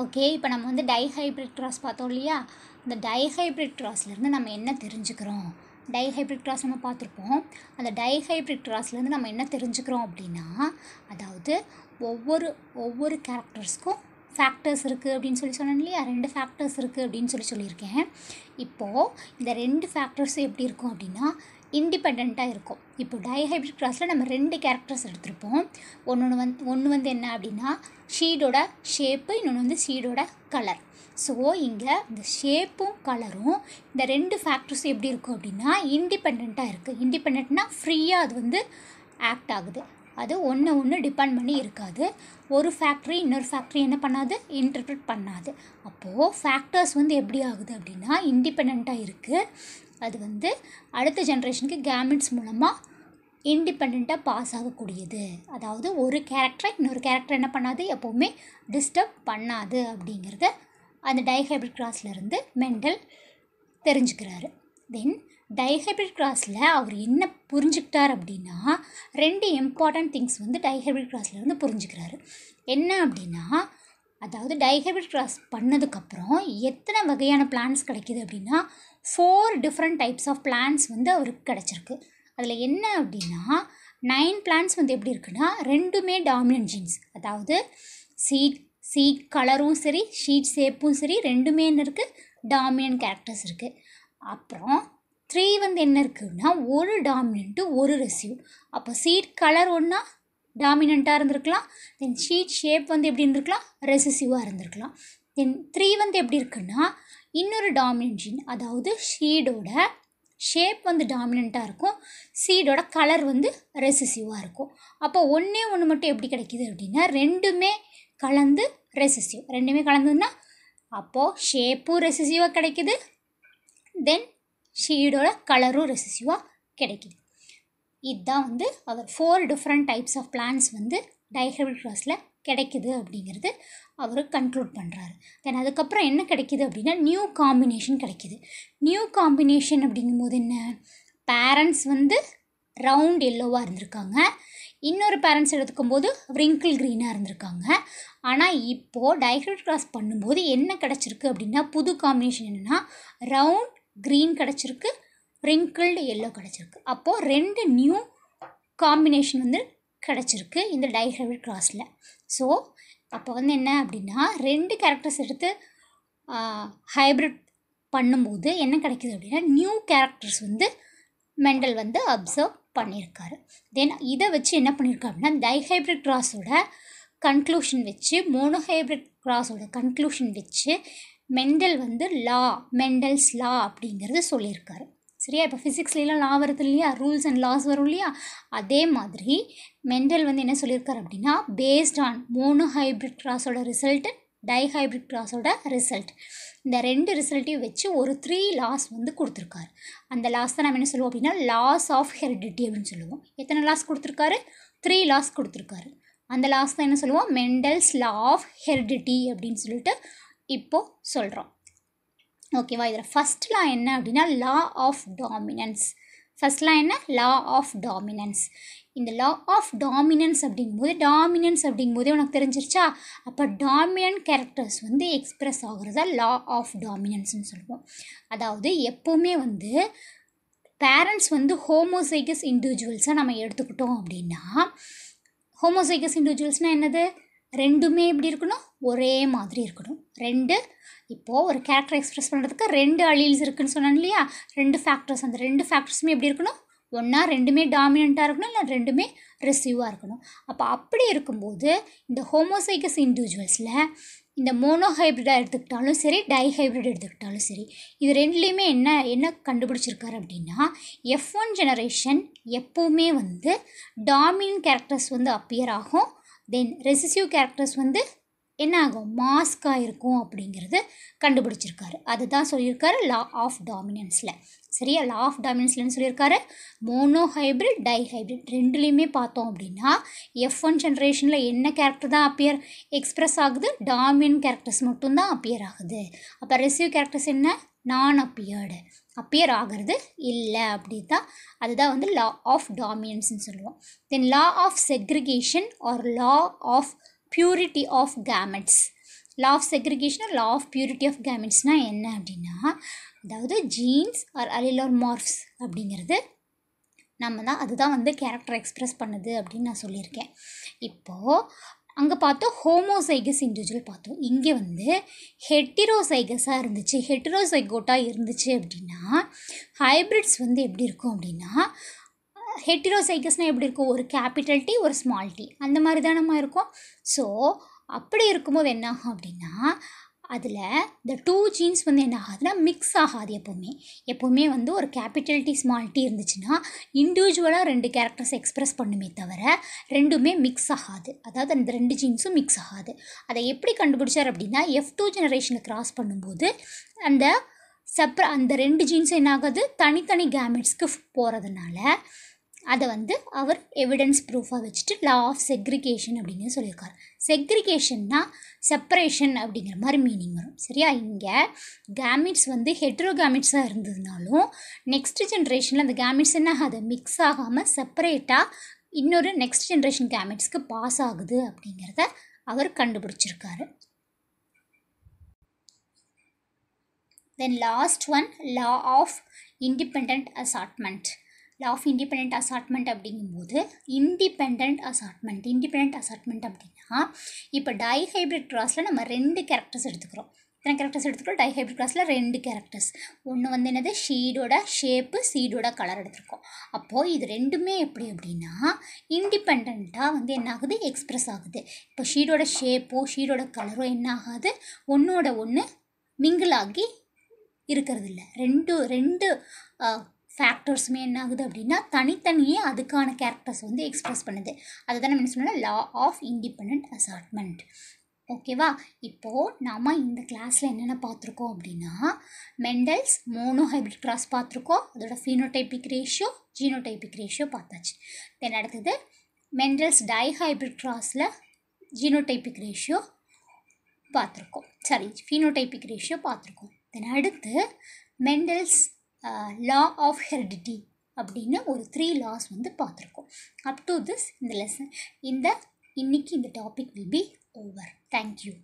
okay இப்போ நம்ம வந்து டைஹைப்ரிட் கிராஸ் பார்த்தோம் இல்லையா இந்த டைஹைப்ரிட் கிராஸ்லேருந்து நம்ம என்ன தெரிஞ்சுக்கிறோம் டைஹைப்ரிட் கிராஸ் நம்ம பார்த்துருப்போம் அந்த டைஹைப்ரிட் கிராஸ்லேருந்து நம்ம என்ன தெரிஞ்சுக்கிறோம் அப்படின்னா அதாவது ஒவ்வொரு ஒவ்வொரு கேரக்டர்ஸ்க்கும் ஃபேக்டர்ஸ் இருக்குது அப்படின்னு சொல்லி சொன்னேன் இல்லையா ரெண்டு ஃபேக்டர்ஸ் இருக்குது அப்படின்னு சொல்லி சொல்லியிருக்கேன் இப்போது இந்த ரெண்டு ஃபேக்டர்ஸ் எப்படி இருக்கும் அப்படின்னா இண்டிபெண்ட்டாக இருக்கும் இப்போ டைஹைப்ரிட் கிராஸில் நம்ம ரெண்டு கேரக்டர்ஸ் எடுத்திருப்போம் ஒன்று வந்து ஒன்று வந்து என்ன அப்படின்னா ஷீடோட ஷேப்பு இன்னொன்று வந்து ஷீடோட கலர் ஸோ இங்கே இந்த ஷேப்பும் கலரும் இந்த ரெண்டு ஃபேக்டர்ஸ் எப்படி இருக்கும் அப்படின்னா இண்டிபெண்ட்டாக இருக்குது இண்டிபெண்ட்னா ஃப்ரீயாக அது வந்து ஆக்ட் ஆகுது அது ஒன்று ஒன்று டிபெண்ட் பண்ணி இருக்காது ஒரு ஃபேக்ட்ரி இன்னொரு ஃபேக்ட்ரி என்ன பண்ணாது இன்டர்பிரட் பண்ணாது அப்போது ஃபேக்டர்ஸ் வந்து எப்படி ஆகுது அப்படின்னா இண்டிபெண்ட்டாக இருக்குது அது வந்து அடுத்த ஜென்ரேஷனுக்கு கேமெண்ட்ஸ் மூலமாக இண்டிபெண்ட்டாக பாஸ் ஆகக்கூடியது அதாவது ஒரு கேரக்டரை இன்னொரு கேரக்டர் என்ன பண்ணாது எப்போவுமே டிஸ்டர்ப் பண்ணாது அப்படிங்கிறத அந்த டைஹைப்ரிட் கிராஸ்லேருந்து மெண்டல் தெரிஞ்சுக்கிறாரு தென் டைஹைப்ரிட் கிராஸில் அவர் என்ன புரிஞ்சுக்கிட்டார் அப்படின்னா ரெண்டு இம்பார்ட்டண்ட் திங்ஸ் வந்து டைஹைப்ரிட் கிராஸில் புரிஞ்சுக்கிறாரு என்ன அப்படின்னா அதாவது டைஹைப்ரிட் கிராஸ் பண்ணதுக்கப்புறம் எத்தனை வகையான பிளான்ஸ் கிடைக்கிது அப்படின்னா four different types of plants வந்து அவருக்கு கிடச்சிருக்கு அதில் என்ன அப்படின்னா நைன் பிளான்ஸ் வந்து எப்படி இருக்குன்னா ரெண்டுமே டாமினன்ட் ஜீன்ஸ் அதாவது சீட் சீட் கலரும் சரி ஷீட் ஷேப்பும் சரி ரெண்டுமே என்ன இருக்குது டாமினன்ட் கேரக்டர்ஸ் இருக்குது அப்புறம் த்ரீ வந்து என்ன இருக்குன்னா ஒரு டாமினண்ட்டு ஒரு ரெசிவ் அப்போ சீட் கலர் ஒன்றா டாமினண்ட்டாக இருந்திருக்கலாம் தென் ஷீட் ஷேப் வந்து எப்படி இருந்திருக்கலாம் ரெசிசிவாக இருந்திருக்கலாம் தென் த்ரீ வந்து எப்படி இருக்குன்னா இன்னொரு டாமினன்ட் ஜீன் அதாவது ஷீடோட ஷேப் வந்து டாமினண்ட்டாக இருக்கும் சீடோட கலர் வந்து ரெசிசிவாக இருக்கும் அப்போ ஒன்றே ஒன்று மட்டும் எப்படி கிடைக்கிது அப்படின்னா ரெண்டுமே கலந்து ரெசிசிவ் ரெண்டுமே கலந்துன்னா அப்போது ஷேப்பும் ரெசிசிவாக கிடைக்கிது தென் ஷீடோட கலரும் ரெசிசிவாக கிடைக்கிது இதுதான் வந்து அவர் four different types of plants வந்து டைஹெபிள் க்ராஸில் கிடைக்குது அப்படிங்கிறது அவர் கன்க்ளூட் பண்ணுறாரு தென் அதுக்கப்புறம் என்ன கிடைக்கிது அப்படின்னா நியூ காம்பினேஷன் கிடைக்கிது நியூ காம்பினேஷன் அப்படிங்கும்போது என்ன பேரண்ட்ஸ் வந்து ரவுண்ட் எல்லோவாக இருந்திருக்காங்க இன்னொரு பேரண்ட்ஸ் எடுத்துக்கும் போது ரிங்கிள் க்ரீனாக இருந்திருக்காங்க ஆனால் இப்போது டைஹெட் க்ராஸ் பண்ணும்போது என்ன கிடச்சிருக்கு அப்படின்னா புது காம்பினேஷன் என்னென்னா ரவுண்ட் க்ரீன் கிடச்சிருக்கு ரிங்கிள்டு எல்லோ கிடச்சிருக்கு அப்போது ரெண்டு நியூ காம்பினேஷன் வந்து கிடச்சிருக்கு இந்த டைஹைட் கிராஸில் ஸோ அப்போ வந்து என்ன அப்படின்னா ரெண்டு கேரக்டர்ஸ் எடுத்து ஹைப்ரிட் பண்ணும்போது என்ன கிடைக்கிது அப்படின்னா நியூ கேரக்டர்ஸ் வந்து மெண்டல் வந்து அப்சர்வ் பண்ணியிருக்காரு தென் இதை வச்சு என்ன பண்ணியிருக்காரு அப்படின்னா டைஹைப்ரிட் கிராஸோட கன்க்ளூஷன் வச்சு மோனோஹைப்ரிட் கிராஸோட கன்க்ளூஷன் வச்சு மெண்டல் வந்து லா மெண்டல்ஸ் லா அப்படிங்கிறது சொல்லியிருக்காரு சரியா இப்போ ஃபிசிக்ஸ்லாம் லா வருது இல்லையா ரூல்ஸ் அண்ட் லாஸ் வரும் இல்லையா அதே மாதிரி மெண்டல் வந்து என்ன சொல்லியிருக்காரு அப்படின்னா பேஸ்ட் ஆன் மோனு ஹைப்ரிட் கிராஸோட ரிசல்ட்டு டைஹைப்ரிட் கிராஸோட ரிசல்ட் இந்த ரெண்டு ரிசல்ட்டையும் வச்சு ஒரு த்ரீ லாஸ் வந்து கொடுத்துருக்காரு அந்த லாஸ் தான் நம்ம என்ன சொல்லுவோம் அப்படின்னா லாஸ் ஆஃப் ஹெரிடிட்டி அப்படின்னு சொல்லுவோம் எத்தனை லாஸ் கொடுத்துருக்காரு த்ரீ லாஸ் கொடுத்துருக்காரு அந்த லாஸ் தான் என்ன சொல்லுவோம் மெண்டல்ஸ் லா ஆஃப் ஹெரிடிட்டி அப்படின்னு சொல்லிட்டு இப்போது சொல்கிறோம் ஓகேவா இதில் ஃபஸ்ட் லா என்ன அப்படின்னா law of dominance first law என்ன லா ஆஃப் டாமினன்ஸ் இந்த லா ஆஃப் டாமினன்ஸ் அப்படிங்கும்போது டாமினன்ஸ் போதே உனக்கு தெரிஞ்சிருச்சா அப்போ டாமினன்ட் கேரக்டர்ஸ் வந்து எக்ஸ்ப்ரெஸ் ஆகுறதா லா ஆஃப் டாமினன்ஸ்னு சொல்லுவோம் அதாவது எப்போவுமே வந்து பேரண்ட்ஸ் வந்து ஹோமோசைகஸ் இண்டிவிஜுவல்ஸாக நம்ம எடுத்துக்கிட்டோம் அப்படின்னா ஹோமோசைகஸ் இண்டிவிஜுவல்ஸ்னால் என்னது ரெண்டுமே எப்படி இருக்கணும் ஒரே மாதிரி இருக்கணும் ரெண்டு இப்போது ஒரு கேரக்டர் எக்ஸ்ப்ரெஸ் பண்ணுறதுக்கு ரெண்டு அலீல்ஸ் இருக்குதுன்னு சொன்னேன் இல்லையா ரெண்டு ஃபேக்டர்ஸ் அந்த ரெண்டு ஃபேக்டர்ஸுமே எப்படி இருக்கணும் ஒன்றா ரெண்டுமே டாமினண்ட்டாக இருக்கணும் இல்லை ரெண்டுமே ரிசீவாக இருக்கணும் அப்போ அப்படி இருக்கும்போது இந்த ஹோமோசைக்கஸ் இண்டிவிஜுவல்ஸில் இந்த மோனோ ஹைப்ரிடாக எடுத்துக்கிட்டாலும் சரி டைஹைப்ரிட் எடுத்துக்கிட்டாலும் சரி இது ரெண்டுலேயுமே என்ன என்ன கண்டுபிடிச்சிருக்காரு அப்படின்னா எஃப் ஒன் ஜெனரேஷன் எப்போவுமே வந்து டாமின் கேரக்டர்ஸ் வந்து அப்பியர் ஆகும் தென் ரெசிசிவ் கேரக்டர்ஸ் வந்து என்ன ஆகும் மாஸ்க்காக இருக்கும் அப்படிங்கிறது கண்டுபிடிச்சிருக்காரு அதுதான் சொல்லியிருக்காரு லா ஆஃப் டாமினன்ஸில் சரியா லா ஆஃப் டாமினன்ஸ்லன்னு சொல்லியிருக்காரு மோனோ ஹைப்ரிட் டை ஹைப்ரிட் ரெண்டுலேயுமே பார்த்தோம் அப்படின்னா எஃப் ஒன் ஜென்ரேஷனில் என்ன கேரக்டர் தான் அப்பியர் எக்ஸ்ப்ரெஸ் ஆகுது டாமினன் கேரக்டர்ஸ் மட்டும்தான் அப்பியர் ஆகுது அப்போ ரிசீவ் கேரக்டர்ஸ் என்ன நான் அப்பியர்டு அப்பியர் ஆகிறது இல்லை அப்படி தான் அதுதான் வந்து லா ஆஃப் டாமினன்ஸ்னு சொல்லுவோம் then law of segregation or law of purity of gametes law of segregation law of purity of கேமெட்ஸ்னால் என்ன அப்படின்னா அதாவது ஜீன்ஸ் ஆர் அலிலோர் மார்ஃப்ஸ் அப்படிங்கிறது நம்ம தான் அதுதான் வந்து கேரக்டர் எக்ஸ்ப்ரெஸ் பண்ணுது அப்படின்னு நான் சொல்லியிருக்கேன் இப்போது அங்கே பார்த்தோம் ஹோமோசைகஸ் இண்டிவிஜுவல் பார்த்தோம் இங்கே வந்து ஹெட்டிரோசைகஸாக இருந்துச்சு ஹெட்டிரோசைகோட்டாக இருந்துச்சு அப்படின்னா ஹைப்ரிட்ஸ் வந்து எப்படி இருக்கும் அப்படின்னா ஹெட்டிரோசைக்கஸ்னால் எப்படி இருக்கும் ஒரு கேபிட்டல் டி ஒரு ஸ்மால் டி அந்த மாதிரி தான் நம்ம இருக்கும் ஸோ அப்படி இருக்கும்போது என்ன ஆகும் அப்படின்னா அதில் இந்த டூ ஜீன்ஸ் வந்து என்ன ஆகுதுன்னா மிக்ஸ் ஆகாது எப்போவுமே எப்போவுமே வந்து ஒரு கேபிட்டல் டி ஸ்மால் டி இருந்துச்சுன்னா இண்டிவிஜுவலாக ரெண்டு கேரக்டர்ஸ் எக்ஸ்ப்ரெஸ் பண்ணுமே தவிர ரெண்டுமே மிக்ஸ் ஆகாது அதாவது அந்த ரெண்டு ஜீன்ஸும் மிக்ஸ் ஆகாது அதை எப்படி கண்டுபிடிச்சார் அப்படின்னா எஃப் டூ ஜெனரேஷனில் கிராஸ் பண்ணும்போது அந்த செப்ர அந்த ரெண்டு ஜீன்ஸ் என்ன ஆகாது தனித்தனி கேமெட்ஸ்க்கு போகிறதுனால அதை வந்து அவர் எவிடன்ஸ் ப்ரூஃபாக வச்சுட்டு லா ஆஃப் செக்ரிகேஷன் அப்படின்னு சொல்லியிருக்காரு செக்ரிகேஷன்னா செப்பரேஷன் அப்படிங்கிற மாதிரி மீனிங் வரும் சரியா இங்கே கேமிட்ஸ் வந்து ஹெட்ரோகேமிட்ஸாக இருந்ததுனாலும் நெக்ஸ்ட் ஜென்ரேஷனில் அந்த கேமிட்ஸ் என்ன அதை மிக்ஸ் ஆகாமல் செப்பரேட்டாக இன்னொரு நெக்ஸ்ட் ஜென்ரேஷன் கேமிட்ஸ்க்கு பாஸ் ஆகுது அப்படிங்கிறத அவர் கண்டுபிடிச்சிருக்காரு then last one law of independent assortment law of independent assortment அப்படிங்கும்போது இண்டிபெண்ட் அசார்ட்மெண்ட் இண்டிபெண்ட் அசார்ட்மெண்ட் அப்படின்னா இப்போ டைஹைப்ரிட் கிராஸில் நம்ம ரெண்டு கேரக்டர்ஸ் எடுத்துக்கிறோம் இத்தனை கேரக்டர்ஸ் எடுத்துக்கிறோம் டைஹைப்ரிட் கிராஸில் ரெண்டு கேரக்டர்ஸ் ஒன்று வந்து என்னது ஷீடோட ஷேப்பு சீடோட கலர் எடுத்திருக்கோம் அப்போது இது ரெண்டுமே எப்படி அப்படின்னா இண்டிபெண்ட்டாக வந்து என்ன ஆகுது எக்ஸ்ப்ரெஸ் ஆகுது இப்போ ஷீடோட ஷேப்போ ஷீடோட கலரோ என்ன ஆகாது ஒன்றோட ஒன்று மிங்கிளாகி இருக்கிறது இருக்கிறதில்ல ரெண்டு ரெண்டு ஃபேக்டர்ஸுமே என்ன ஆகுது அப்படின்னா தனித்தனியே அதுக்கான கேரக்டர்ஸ் வந்து எக்ஸ்ப்ரெஸ் பண்ணுது அதுதான் நம்ம என்ன சொன்னால் லா ஆஃப் இண்டிபெண்ட் அசார்ட்மெண்ட் ஓகேவா இப்போது நாம் இந்த கிளாஸில் என்னென்ன பார்த்துருக்கோம் அப்படின்னா மெண்டல்ஸ் மோனோ ஹைப்ரிட் கிராஸ் பார்த்துருக்கோம் அதோட ஃபீனோடைப்பிக் ரேஷியோ ஜீனோடைபிக் ரேஷியோ பார்த்தாச்சு தென் அடுத்தது மெண்டல்ஸ் டை ஹைப்ரிட் கிராஸில் ஜீனோடைபிக் ரேஷியோ பார்த்துருக்கோம் சாரி ஃபீனோடைப்பிக் ரேஷியோ பார்த்துருக்கோம் தென் அடுத்து மெண்டல்ஸ் லா ஆஃப் ஹெரிடிட்டி அப்படின்னு ஒரு த்ரீ லாஸ் வந்து பார்த்துருக்கோம் அப் டு திஸ் இந்த லெசன் இந்த இன்னைக்கு இந்த topic will be over thank you